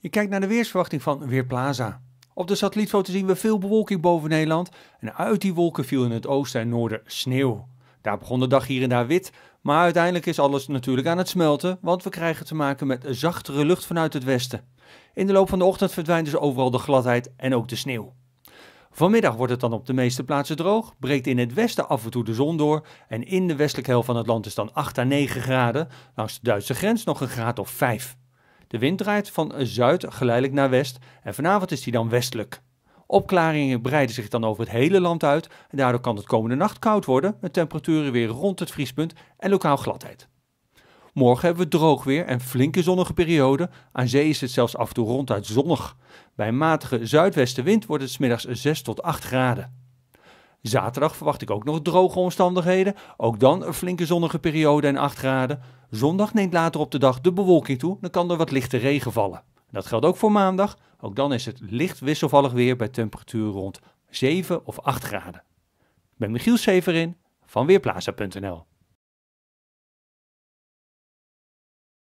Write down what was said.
Je kijkt naar de weersverwachting van Weerplaza. Op de satellietfoto zien we veel bewolking boven Nederland en uit die wolken viel in het oosten en noorden sneeuw. Daar begon de dag hier en daar wit, maar uiteindelijk is alles natuurlijk aan het smelten, want we krijgen te maken met zachtere lucht vanuit het westen. In de loop van de ochtend verdwijnt dus overal de gladheid en ook de sneeuw. Vanmiddag wordt het dan op de meeste plaatsen droog, breekt in het westen af en toe de zon door en in de westelijke helft van het land is dan 8 à 9 graden, langs de Duitse grens nog een graad of 5. De wind draait van zuid geleidelijk naar west en vanavond is die dan westelijk. Opklaringen breiden zich dan over het hele land uit en daardoor kan het komende nacht koud worden met temperaturen weer rond het vriespunt en lokaal gladheid. Morgen hebben we droog weer en flinke zonnige periode. Aan zee is het zelfs af en toe ronduit zonnig. Bij een matige zuidwestenwind wordt het smiddags 6 tot 8 graden. Zaterdag verwacht ik ook nog droge omstandigheden. Ook dan een flinke zonnige periode en 8 graden. Zondag neemt later op de dag de bewolking toe, dan kan er wat lichte regen vallen. Dat geldt ook voor maandag, ook dan is het licht wisselvallig weer bij temperatuur rond 7 of 8 graden. Ik ben Michiel Severin van Weerplaza.nl